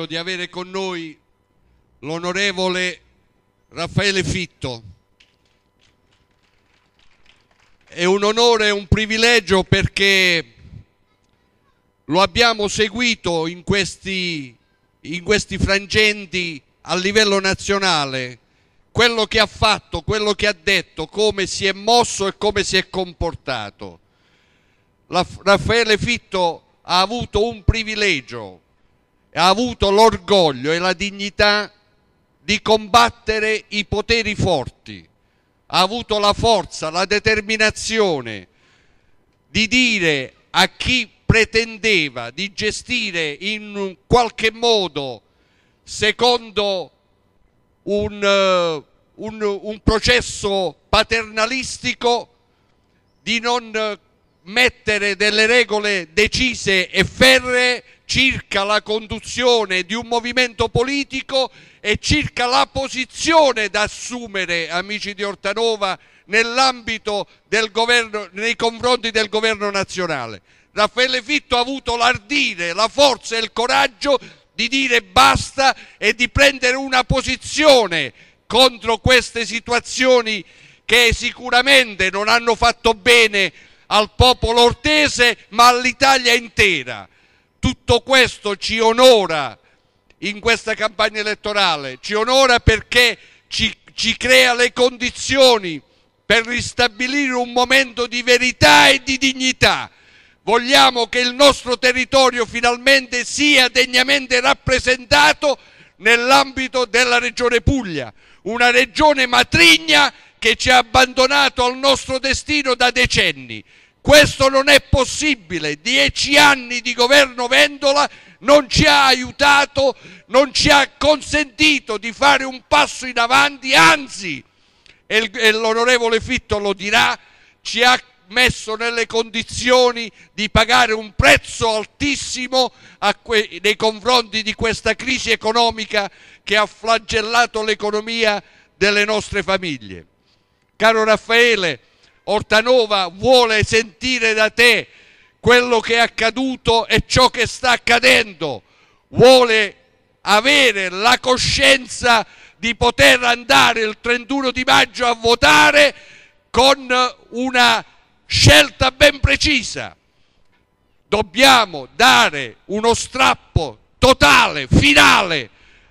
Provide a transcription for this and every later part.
privilegio di avere con noi l'onorevole Raffaele Fitto. È un onore e un privilegio perché lo abbiamo seguito in questi, in questi frangenti a livello nazionale, quello che ha fatto, quello che ha detto, come si è mosso e come si è comportato. La, Raffaele Fitto ha avuto un privilegio ha avuto l'orgoglio e la dignità di combattere i poteri forti, ha avuto la forza, la determinazione di dire a chi pretendeva di gestire in qualche modo secondo un, eh, un, un processo paternalistico di non mettere delle regole decise e ferree circa la conduzione di un movimento politico e circa la posizione da assumere, amici di Ortanova, nell'ambito del governo, nei confronti del governo nazionale. Raffaele Fitto ha avuto l'ardire, la forza e il coraggio di dire basta e di prendere una posizione contro queste situazioni che sicuramente non hanno fatto bene al popolo ortese ma all'Italia intera. Tutto questo ci onora in questa campagna elettorale, ci onora perché ci, ci crea le condizioni per ristabilire un momento di verità e di dignità. Vogliamo che il nostro territorio finalmente sia degnamente rappresentato nell'ambito della Regione Puglia, una regione matrigna che ci ha abbandonato al nostro destino da decenni. Questo non è possibile. Dieci anni di governo Vendola non ci ha aiutato, non ci ha consentito di fare un passo in avanti, anzi, e l'onorevole Fitto lo dirà, ci ha messo nelle condizioni di pagare un prezzo altissimo nei confronti di questa crisi economica che ha flagellato l'economia delle nostre famiglie. Caro Raffaele, Ortanova vuole sentire da te quello che è accaduto e ciò che sta accadendo, vuole avere la coscienza di poter andare il 31 di maggio a votare con una scelta ben precisa. Dobbiamo dare uno strappo totale, finale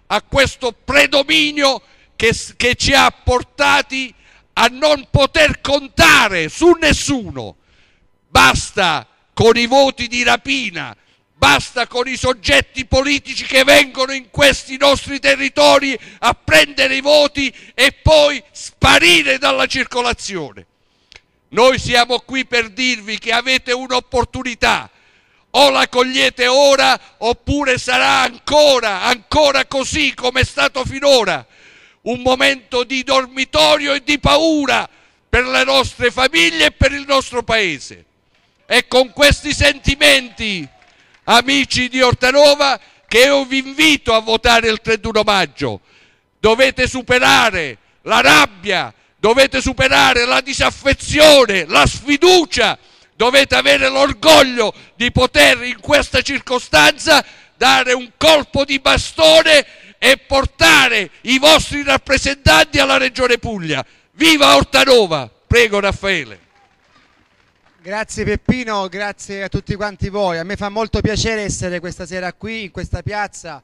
a questo predominio che, che ci ha portati a a non poter contare su nessuno. Basta con i voti di rapina, basta con i soggetti politici che vengono in questi nostri territori a prendere i voti e poi sparire dalla circolazione. Noi siamo qui per dirvi che avete un'opportunità, o la cogliete ora oppure sarà ancora, ancora così come è stato finora un momento di dormitorio e di paura per le nostre famiglie e per il nostro paese. È con questi sentimenti, amici di Ortanova, che io vi invito a votare il 31 maggio. Dovete superare la rabbia, dovete superare la disaffezione, la sfiducia, dovete avere l'orgoglio di poter in questa circostanza dare un colpo di bastone e portare i vostri rappresentanti alla Regione Puglia. Viva Ortanova! Prego Raffaele. Grazie Peppino, grazie a tutti quanti voi. A me fa molto piacere essere questa sera qui, in questa piazza,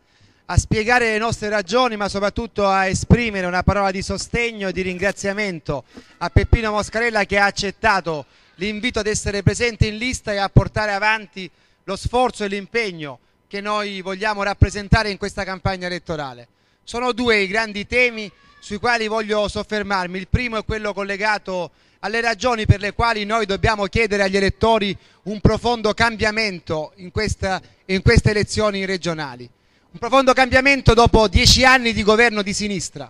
a spiegare le nostre ragioni, ma soprattutto a esprimere una parola di sostegno e di ringraziamento a Peppino Moscarella che ha accettato l'invito ad essere presente in lista e a portare avanti lo sforzo e l'impegno che noi vogliamo rappresentare in questa campagna elettorale. Sono due i grandi temi sui quali voglio soffermarmi. Il primo è quello collegato alle ragioni per le quali noi dobbiamo chiedere agli elettori un profondo cambiamento in, questa, in queste elezioni regionali. Un profondo cambiamento dopo dieci anni di governo di sinistra.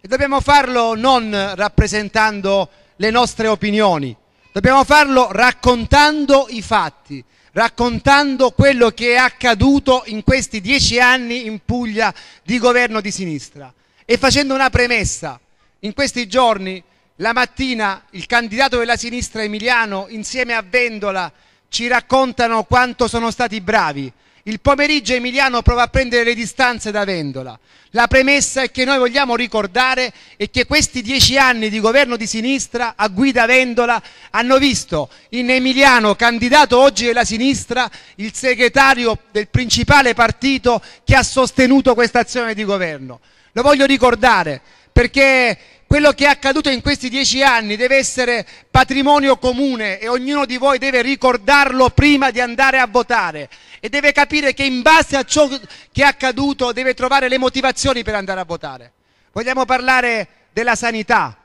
E dobbiamo farlo non rappresentando le nostre opinioni, dobbiamo farlo raccontando i fatti, raccontando quello che è accaduto in questi dieci anni in Puglia di governo di sinistra e facendo una premessa. In questi giorni, la mattina, il candidato della sinistra Emiliano, insieme a Vendola, ci raccontano quanto sono stati bravi il pomeriggio Emiliano prova a prendere le distanze da Vendola. La premessa è che noi vogliamo ricordare è che questi dieci anni di governo di sinistra a guida Vendola hanno visto in Emiliano, candidato oggi della sinistra, il segretario del principale partito che ha sostenuto questa azione di governo. Lo voglio ricordare perché quello che è accaduto in questi dieci anni deve essere patrimonio comune e ognuno di voi deve ricordarlo prima di andare a votare e deve capire che in base a ciò che è accaduto deve trovare le motivazioni per andare a votare. Vogliamo parlare della sanità,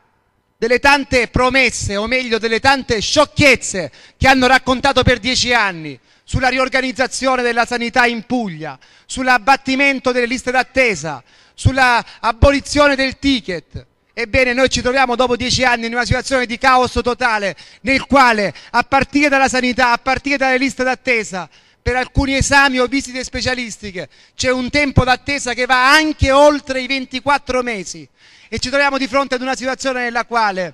delle tante promesse, o meglio delle tante sciocchezze che hanno raccontato per dieci anni sulla riorganizzazione della sanità in Puglia, sull'abbattimento delle liste d'attesa, sull'abolizione del ticket, Ebbene, noi ci troviamo dopo dieci anni in una situazione di caos totale, nel quale, a partire dalla sanità, a partire dalle liste d'attesa, per alcuni esami o visite specialistiche c'è un tempo d'attesa che va anche oltre i 24 mesi e ci troviamo di fronte ad una situazione nella quale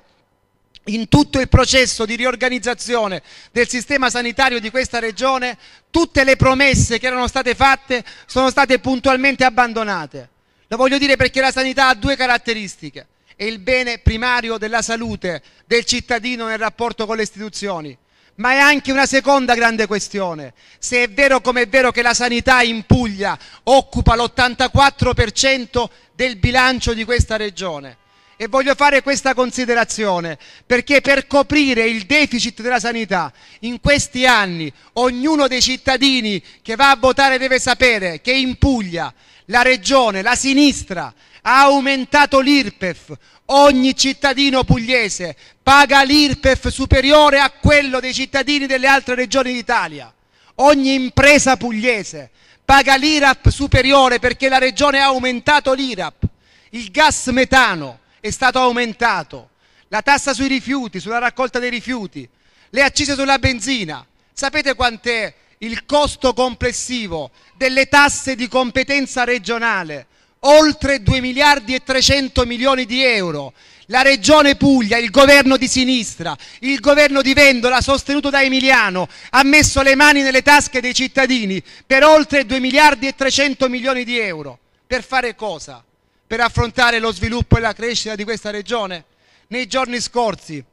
in tutto il processo di riorganizzazione del sistema sanitario di questa regione tutte le promesse che erano state fatte sono state puntualmente abbandonate. Lo voglio dire perché la sanità ha due caratteristiche è il bene primario della salute del cittadino nel rapporto con le istituzioni. Ma è anche una seconda grande questione. Se è vero come è vero che la sanità in Puglia occupa l'84% del bilancio di questa regione. E voglio fare questa considerazione perché per coprire il deficit della sanità in questi anni ognuno dei cittadini che va a votare deve sapere che in Puglia la regione, la sinistra, ha aumentato l'IRPEF. Ogni cittadino pugliese paga l'IRPEF superiore a quello dei cittadini delle altre regioni d'Italia. Ogni impresa pugliese paga l'IRAP superiore perché la regione ha aumentato l'IRAP. Il gas metano è stato aumentato, la tassa sui rifiuti, sulla raccolta dei rifiuti, le accise sulla benzina. Sapete quant'è il costo complessivo delle tasse di competenza regionale oltre 2 miliardi e 300 milioni di euro. La Regione Puglia, il governo di sinistra, il governo di Vendola, sostenuto da Emiliano, ha messo le mani nelle tasche dei cittadini per oltre 2 miliardi e 300 milioni di euro. Per fare cosa? Per affrontare lo sviluppo e la crescita di questa Regione? Nei giorni scorsi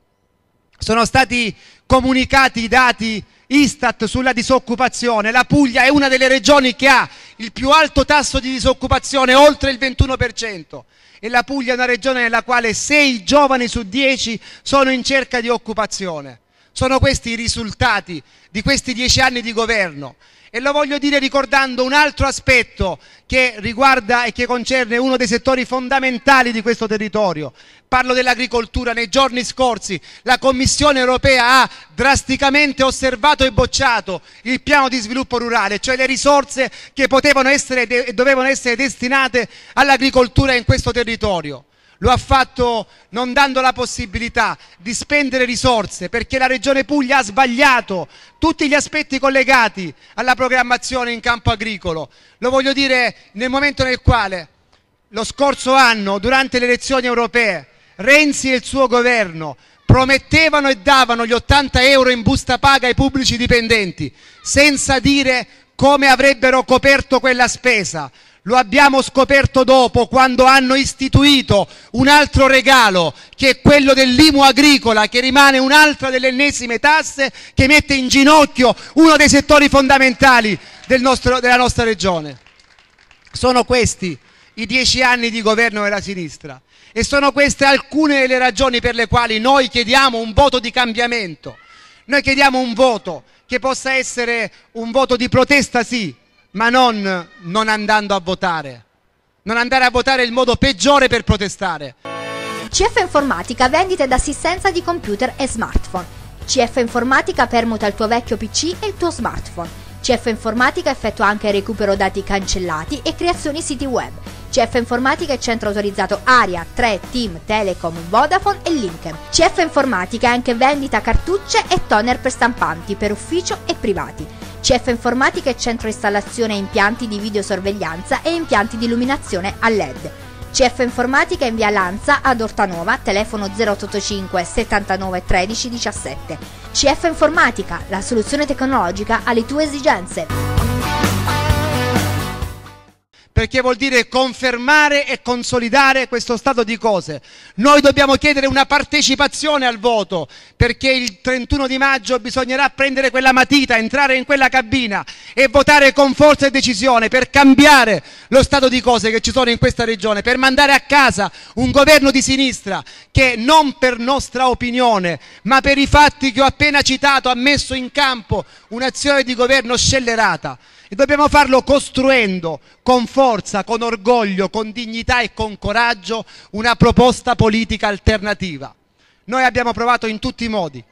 sono stati comunicati i dati Istat sulla disoccupazione, la Puglia è una delle regioni che ha il più alto tasso di disoccupazione, oltre il 21%, e la Puglia è una regione nella quale 6 giovani su 10 sono in cerca di occupazione. Sono questi i risultati di questi 10 anni di governo e lo voglio dire ricordando un altro aspetto che riguarda e che concerne uno dei settori fondamentali di questo territorio. Parlo dell'agricoltura. Nei giorni scorsi la Commissione europea ha drasticamente osservato e bocciato il piano di sviluppo rurale, cioè le risorse che potevano essere e dovevano essere destinate all'agricoltura in questo territorio lo ha fatto non dando la possibilità di spendere risorse perché la Regione Puglia ha sbagliato tutti gli aspetti collegati alla programmazione in campo agricolo. Lo voglio dire nel momento nel quale lo scorso anno, durante le elezioni europee, Renzi e il suo governo promettevano e davano gli 80 euro in busta paga ai pubblici dipendenti senza dire come avrebbero coperto quella spesa. Lo abbiamo scoperto dopo quando hanno istituito un altro regalo che è quello dell'IMU agricola che rimane un'altra delle ennesime tasse che mette in ginocchio uno dei settori fondamentali del nostro, della nostra regione. Sono questi i dieci anni di governo della sinistra e sono queste alcune delle ragioni per le quali noi chiediamo un voto di cambiamento. Noi chiediamo un voto che possa essere un voto di protesta, sì, ma non non andando a votare. Non andare a votare è il modo peggiore per protestare. CF Informatica vendita ed assistenza di computer e smartphone. CF Informatica permuta il tuo vecchio PC e il tuo smartphone. CF Informatica effettua anche recupero dati cancellati e creazioni siti web. CF Informatica è centro autorizzato Aria, 3, Team, Telecom, Vodafone e Link. CF Informatica è anche vendita cartucce e toner per stampanti per ufficio e privati. CF Informatica è centro installazione e impianti di videosorveglianza e impianti di illuminazione a LED. CF Informatica in via Lanza ad Ortanova, telefono 085 79 13 17. CF Informatica, la soluzione tecnologica alle tue esigenze perché vuol dire confermare e consolidare questo stato di cose. Noi dobbiamo chiedere una partecipazione al voto, perché il 31 di maggio bisognerà prendere quella matita, entrare in quella cabina e votare con forza e decisione per cambiare lo stato di cose che ci sono in questa regione, per mandare a casa un governo di sinistra che non per nostra opinione, ma per i fatti che ho appena citato, ha messo in campo un'azione di governo scellerata. E dobbiamo farlo costruendo con forza, con orgoglio, con dignità e con coraggio una proposta politica alternativa. Noi abbiamo provato in tutti i modi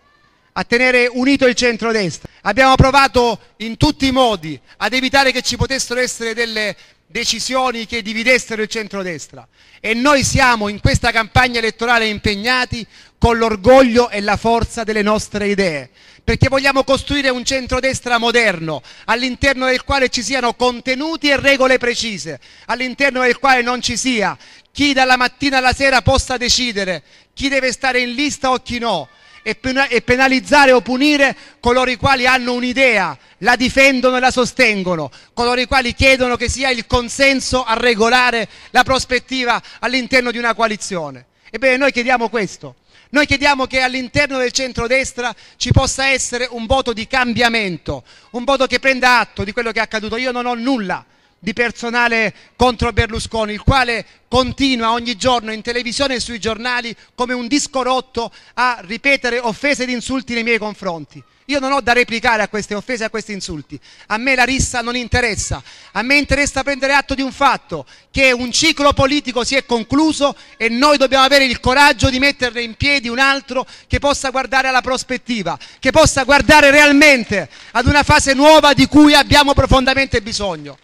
a tenere unito il centrodestra. Abbiamo provato in tutti i modi ad evitare che ci potessero essere delle decisioni che dividessero il centrodestra e noi siamo in questa campagna elettorale impegnati con l'orgoglio e la forza delle nostre idee, perché vogliamo costruire un centrodestra moderno, all'interno del quale ci siano contenuti e regole precise, all'interno del quale non ci sia chi dalla mattina alla sera possa decidere chi deve stare in lista o chi no, e, penalizzare o punire coloro i quali hanno un'idea, la difendono e la sostengono, coloro i quali chiedono che sia il consenso a regolare la prospettiva all'interno di una coalizione. Ebbene, noi chiediamo questo. Noi chiediamo che all'interno del centrodestra ci possa essere un voto di cambiamento, un voto che prenda atto di quello che è accaduto. Io non ho nulla di personale contro Berlusconi, il quale continua ogni giorno in televisione e sui giornali come un disco rotto a ripetere offese ed insulti nei miei confronti. Io non ho da replicare a queste offese, e a questi insulti. A me la rissa non interessa. A me interessa prendere atto di un fatto, che un ciclo politico si è concluso e noi dobbiamo avere il coraggio di metterne in piedi un altro che possa guardare alla prospettiva, che possa guardare realmente ad una fase nuova di cui abbiamo profondamente bisogno.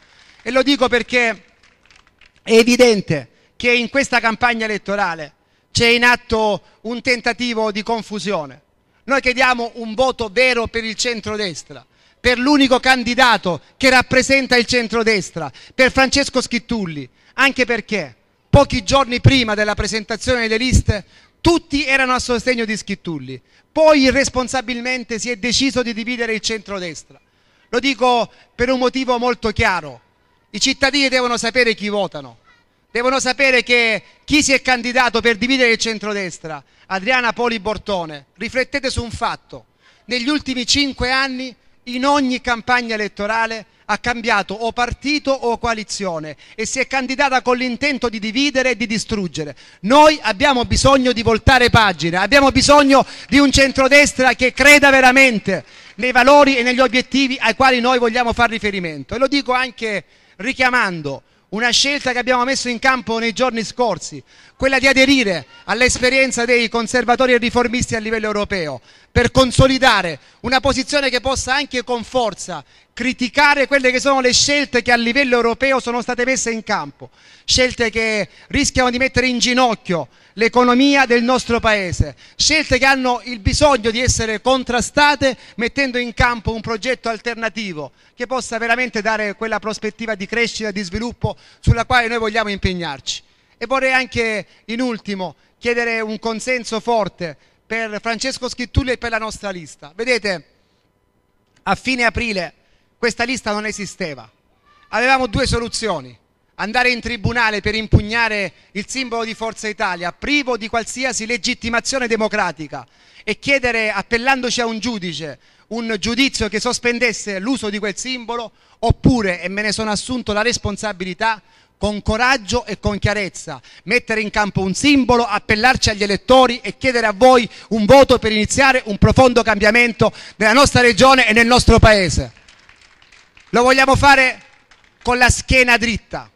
E lo dico perché è evidente che in questa campagna elettorale c'è in atto un tentativo di confusione. Noi chiediamo un voto vero per il centrodestra, per l'unico candidato che rappresenta il centrodestra, per Francesco Schittulli, anche perché pochi giorni prima della presentazione delle liste tutti erano a sostegno di Schittulli, poi irresponsabilmente si è deciso di dividere il centrodestra. Lo dico per un motivo molto chiaro, i cittadini devono sapere chi votano, devono sapere che chi si è candidato per dividere il centrodestra, Adriana Poli Bortone, riflettete su un fatto, negli ultimi cinque anni in ogni campagna elettorale ha cambiato o partito o coalizione e si è candidata con l'intento di dividere e di distruggere. Noi abbiamo bisogno di voltare pagina, abbiamo bisogno di un centrodestra che creda veramente nei valori e negli obiettivi ai quali noi vogliamo far riferimento. E lo dico anche richiamando una scelta che abbiamo messo in campo nei giorni scorsi, quella di aderire all'esperienza dei conservatori e riformisti a livello europeo, per consolidare una posizione che possa anche con forza criticare quelle che sono le scelte che a livello europeo sono state messe in campo, scelte che rischiano di mettere in ginocchio l'economia del nostro Paese, scelte che hanno il bisogno di essere contrastate mettendo in campo un progetto alternativo che possa veramente dare quella prospettiva di crescita e di sviluppo sulla quale noi vogliamo impegnarci. E vorrei anche in ultimo chiedere un consenso forte per Francesco Schittulli e per la nostra lista. Vedete, a fine aprile questa lista non esisteva. Avevamo due soluzioni andare in tribunale per impugnare il simbolo di Forza Italia, privo di qualsiasi legittimazione democratica, e chiedere, appellandoci a un giudice, un giudizio che sospendesse l'uso di quel simbolo, oppure, e me ne sono assunto la responsabilità, con coraggio e con chiarezza, mettere in campo un simbolo, appellarci agli elettori e chiedere a voi un voto per iniziare un profondo cambiamento nella nostra regione e nel nostro Paese. Lo vogliamo fare con la schiena dritta,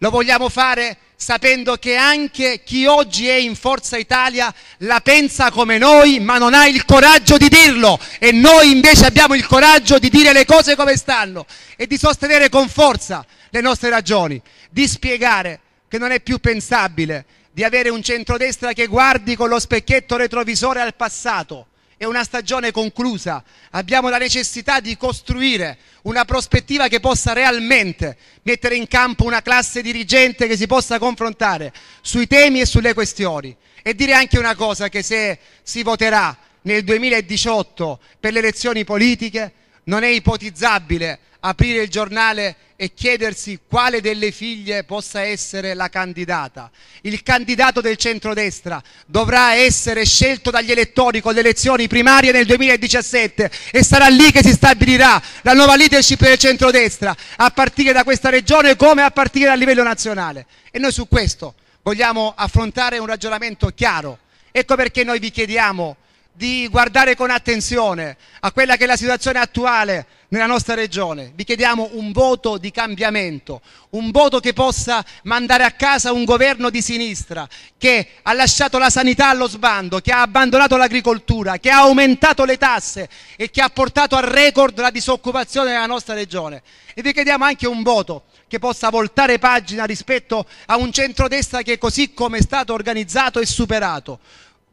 lo vogliamo fare sapendo che anche chi oggi è in Forza Italia la pensa come noi, ma non ha il coraggio di dirlo e noi invece abbiamo il coraggio di dire le cose come stanno e di sostenere con forza le nostre ragioni, di spiegare che non è più pensabile di avere un centrodestra che guardi con lo specchietto retrovisore al passato è una stagione conclusa, abbiamo la necessità di costruire una prospettiva che possa realmente mettere in campo una classe dirigente che si possa confrontare sui temi e sulle questioni. E dire anche una cosa che se si voterà nel 2018 per le elezioni politiche non è ipotizzabile aprire il giornale e chiedersi quale delle figlie possa essere la candidata. Il candidato del centrodestra dovrà essere scelto dagli elettori con le elezioni primarie nel 2017 e sarà lì che si stabilirà la nuova leadership del centrodestra, a partire da questa regione come a partire dal livello nazionale. E noi su questo vogliamo affrontare un ragionamento chiaro. Ecco perché noi vi chiediamo di guardare con attenzione a quella che è la situazione attuale nella nostra regione. Vi chiediamo un voto di cambiamento, un voto che possa mandare a casa un governo di sinistra che ha lasciato la sanità allo sbando, che ha abbandonato l'agricoltura, che ha aumentato le tasse e che ha portato a record la disoccupazione nella nostra regione. E vi chiediamo anche un voto che possa voltare pagina rispetto a un centrodestra che così come è stato organizzato e superato,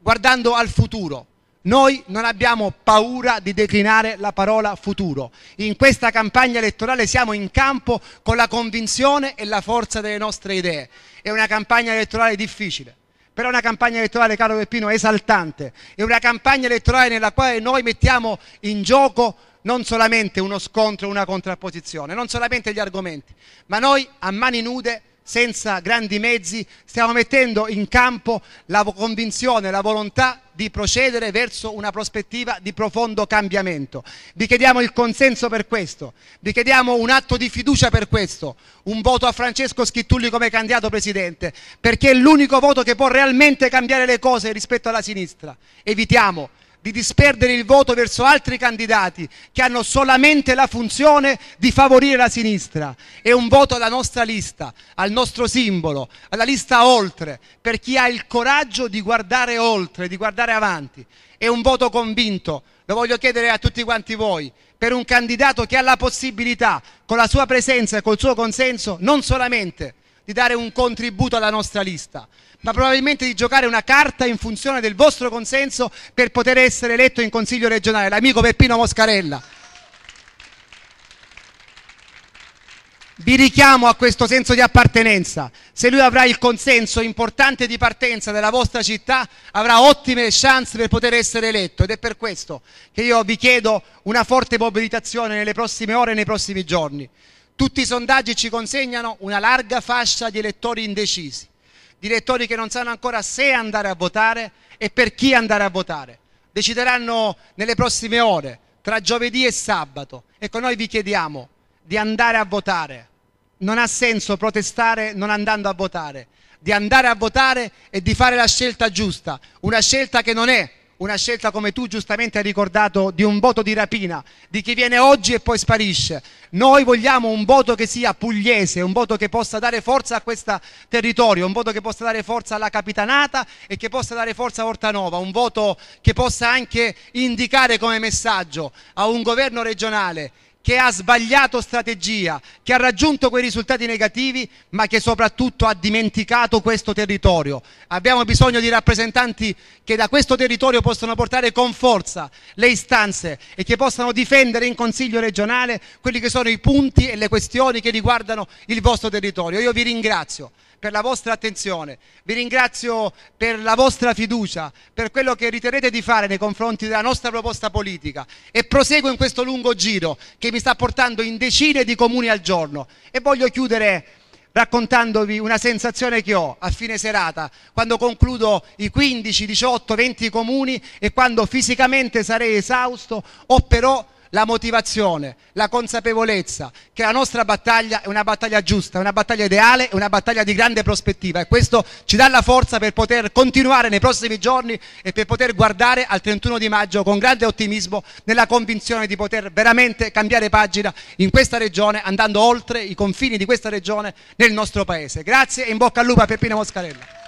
guardando al futuro noi non abbiamo paura di declinare la parola futuro. In questa campagna elettorale siamo in campo con la convinzione e la forza delle nostre idee. È una campagna elettorale difficile, però è una campagna elettorale, caro Peppino, esaltante. È una campagna elettorale nella quale noi mettiamo in gioco non solamente uno scontro, una contrapposizione, non solamente gli argomenti, ma noi a mani nude senza grandi mezzi, stiamo mettendo in campo la convinzione, la volontà di procedere verso una prospettiva di profondo cambiamento. Vi chiediamo il consenso per questo, vi chiediamo un atto di fiducia per questo, un voto a Francesco Schittulli come candidato presidente, perché è l'unico voto che può realmente cambiare le cose rispetto alla sinistra. Evitiamo di disperdere il voto verso altri candidati che hanno solamente la funzione di favorire la sinistra. È un voto alla nostra lista, al nostro simbolo, alla lista oltre, per chi ha il coraggio di guardare oltre, di guardare avanti. È un voto convinto, lo voglio chiedere a tutti quanti voi, per un candidato che ha la possibilità, con la sua presenza e col suo consenso, non solamente di dare un contributo alla nostra lista, ma probabilmente di giocare una carta in funzione del vostro consenso per poter essere eletto in Consiglio regionale, l'amico Peppino Moscarella. Vi richiamo a questo senso di appartenenza. Se lui avrà il consenso importante di partenza della vostra città, avrà ottime chance per poter essere eletto ed è per questo che io vi chiedo una forte mobilitazione nelle prossime ore e nei prossimi giorni. Tutti i sondaggi ci consegnano una larga fascia di elettori indecisi, di elettori che non sanno ancora se andare a votare e per chi andare a votare. Decideranno nelle prossime ore, tra giovedì e sabato. Ecco, noi vi chiediamo di andare a votare. Non ha senso protestare non andando a votare, di andare a votare e di fare la scelta giusta, una scelta che non è una scelta come tu giustamente hai ricordato di un voto di rapina, di chi viene oggi e poi sparisce. Noi vogliamo un voto che sia pugliese, un voto che possa dare forza a questo territorio, un voto che possa dare forza alla capitanata e che possa dare forza a Ortanova, un voto che possa anche indicare come messaggio a un governo regionale che ha sbagliato strategia, che ha raggiunto quei risultati negativi, ma che soprattutto ha dimenticato questo territorio. Abbiamo bisogno di rappresentanti che da questo territorio possano portare con forza le istanze e che possano difendere in Consiglio regionale quelli che sono i punti e le questioni che riguardano il vostro territorio. Io vi ringrazio per la vostra attenzione, vi ringrazio per la vostra fiducia, per quello che riterrete di fare nei confronti della nostra proposta politica e proseguo in questo lungo giro che mi sta portando in decine di comuni al giorno e voglio chiudere raccontandovi una sensazione che ho a fine serata, quando concludo i 15, 18, 20 comuni e quando fisicamente sarei esausto, o però la motivazione, la consapevolezza che la nostra battaglia è una battaglia giusta, è una battaglia ideale, è una battaglia di grande prospettiva e questo ci dà la forza per poter continuare nei prossimi giorni e per poter guardare al 31 di maggio con grande ottimismo nella convinzione di poter veramente cambiare pagina in questa regione andando oltre i confini di questa regione nel nostro paese. Grazie e in bocca al lupo a Peppino Moscarella.